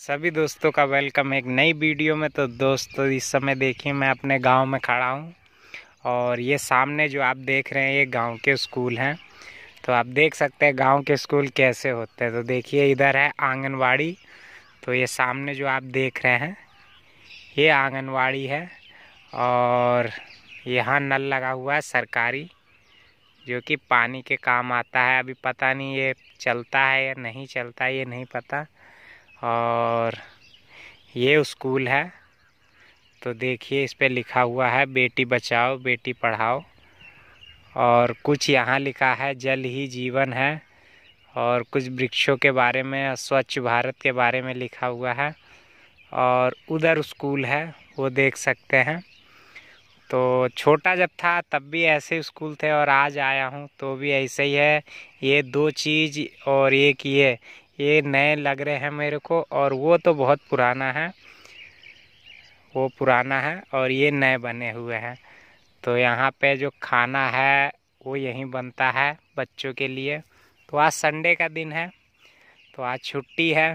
सभी दोस्तों का वेलकम एक नई वीडियो में तो दोस्तों इस समय देखिए मैं अपने गांव में खड़ा हूं और ये सामने जो आप देख रहे हैं ये गांव के स्कूल हैं तो आप देख सकते हैं गांव के स्कूल कैसे होते हैं तो देखिए इधर है आंगनवाड़ी तो ये सामने जो आप देख रहे हैं ये आंगनवाड़ी है और यहाँ नल लगा हुआ है सरकारी जो कि पानी के काम आता है अभी पता नहीं ये चलता है या नहीं चलता ये नहीं पता और ये स्कूल है तो देखिए इस पर लिखा हुआ है बेटी बचाओ बेटी पढ़ाओ और कुछ यहाँ लिखा है जल ही जीवन है और कुछ वृक्षों के बारे में स्वच्छ भारत के बारे में लिखा हुआ है और उधर स्कूल है वो देख सकते हैं तो छोटा जब था तब भी ऐसे स्कूल थे और आज आया हूँ तो भी ऐसे ही है ये दो चीज़ और एक ये ये नए लग रहे हैं मेरे को और वो तो बहुत पुराना है वो पुराना है और ये नए बने हुए हैं तो यहाँ पे जो खाना है वो यहीं बनता है बच्चों के लिए तो आज संडे का दिन है तो आज छुट्टी है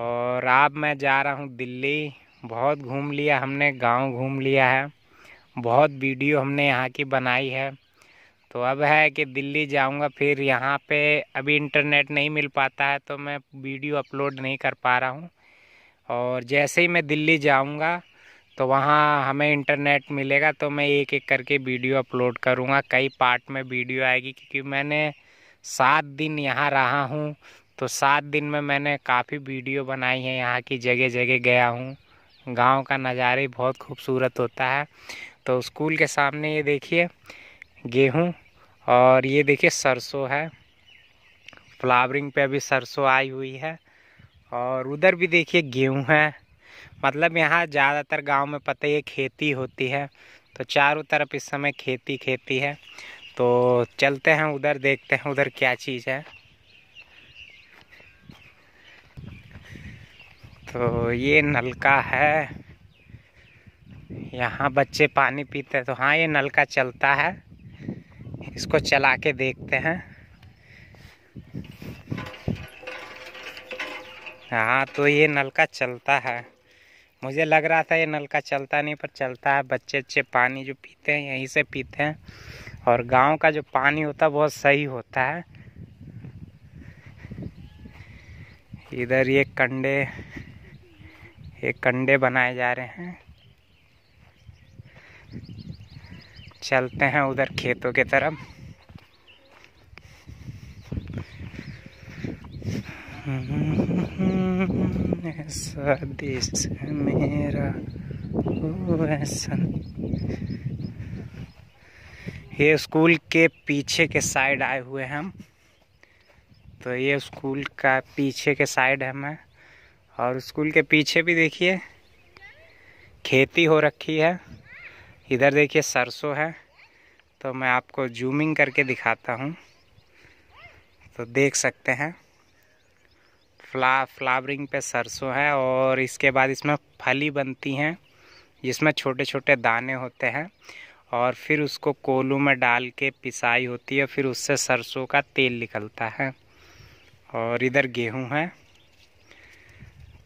और अब मैं जा रहा हूँ दिल्ली बहुत घूम लिया हमने गांव घूम लिया है बहुत वीडियो हमने यहाँ की बनाई है तो अब है कि दिल्ली जाऊंगा फिर यहाँ पे अभी इंटरनेट नहीं मिल पाता है तो मैं वीडियो अपलोड नहीं कर पा रहा हूँ और जैसे ही मैं दिल्ली जाऊंगा तो वहाँ हमें इंटरनेट मिलेगा तो मैं एक एक करके वीडियो अपलोड करूँगा कई पार्ट में वीडियो आएगी क्योंकि मैंने सात दिन यहाँ रहा हूँ तो सात दिन में मैंने काफ़ी वीडियो बनाई है यहाँ की जगह जगह गया हूँ गाँव का नज़ारे बहुत खूबसूरत होता है तो स्कूल के सामने ये देखिए गेहूँ और ये देखिए सरसों है फ्लावरिंग पे अभी सरसों आई हुई है और उधर भी देखिए गेहूँ है मतलब यहाँ ज़्यादातर गांव में पता ही खेती होती है तो चारों तरफ इस समय खेती खेती है तो चलते हैं उधर देखते हैं उधर क्या चीज़ है तो ये नलका है यहाँ बच्चे पानी पीते हैं तो हाँ ये नलका चलता है इसको चला के देखते हैं हाँ तो ये नलका चलता है मुझे लग रहा था ये नलका चलता नहीं पर चलता है बच्चे अच्छे पानी जो पीते हैं यहीं से पीते हैं और गांव का जो पानी होता है बहुत सही होता है इधर ये कंडे ये कंडे बनाए जा रहे हैं चलते हैं उधर खेतों के तरफ ऐसा देश है मेरा ऐसा ये स्कूल के पीछे के साइड आए हुए हैं हम तो ये स्कूल का पीछे के साइड है मैं और स्कूल के पीछे भी देखिए खेती हो रखी है इधर देखिए सरसों है तो मैं आपको जूमिंग करके दिखाता हूँ तो देख सकते हैं फ्ला फ्लावरिंग पे सरसों है और इसके बाद इसमें फली बनती हैं जिसमें छोटे छोटे दाने होते हैं और फिर उसको कोलू में डाल के पिसाई होती है फिर उससे सरसों का तेल निकलता है और इधर गेहूं है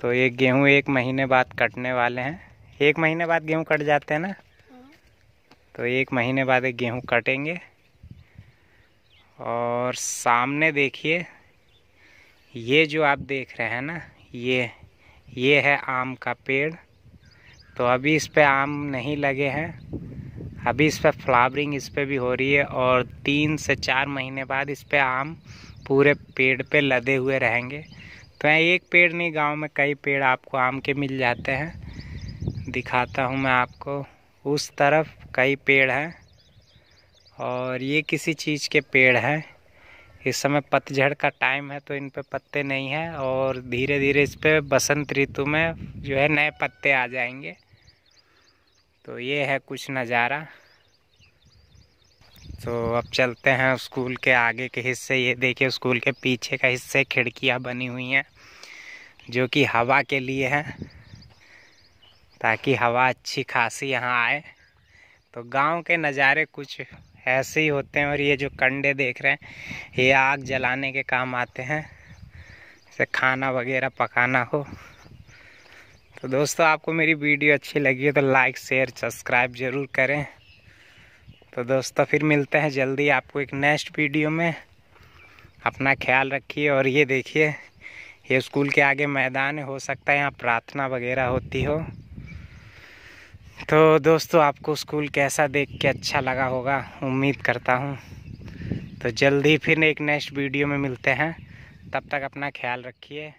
तो ये गेहूं एक महीने बाद कटने वाले हैं एक महीने बाद गेहूं कट जाते हैं ना तो एक महीने बाद गेहूँ कटेंगे और सामने देखिए ये जो आप देख रहे हैं ना ये ये है आम का पेड़ तो अभी इस पर आम नहीं लगे हैं अभी इस पर फ्लावरिंग इस पर भी हो रही है और तीन से चार महीने बाद इस पर आम पूरे पेड़ पे लदे हुए रहेंगे तो यहाँ एक पेड़ नहीं गांव में कई पेड़ आपको आम के मिल जाते हैं दिखाता हूँ मैं आपको उस तरफ कई पेड़ हैं और ये किसी चीज़ के पेड़ हैं इस समय पतझड़ का टाइम है तो इन पे पत्ते नहीं हैं और धीरे धीरे इस पर बसंत ऋतु में जो है नए पत्ते आ जाएंगे तो ये है कुछ नज़ारा तो अब चलते हैं स्कूल के आगे के हिस्से ये देखिए स्कूल के पीछे का हिस्से खिड़कियाँ बनी हुई हैं जो कि हवा के लिए हैं ताकि हवा अच्छी खासी यहाँ आए तो गांव के नज़ारे कुछ ऐसे ही होते हैं और ये जो कंडे देख रहे हैं ये आग जलाने के काम आते हैं जैसे खाना वगैरह पकाना हो तो दोस्तों आपको मेरी वीडियो अच्छी लगी हो तो लाइक शेयर सब्सक्राइब ज़रूर करें तो दोस्तों फिर मिलते हैं जल्दी आपको एक नेक्स्ट वीडियो में अपना ख्याल रखिए और ये देखिए ये स्कूल के आगे मैदान हो सकता है यहाँ प्रार्थना वगैरह होती हो तो दोस्तों आपको स्कूल कैसा देख के अच्छा लगा होगा उम्मीद करता हूँ तो जल्दी फिर एक नेक्स्ट वीडियो में मिलते हैं तब तक अपना ख्याल रखिए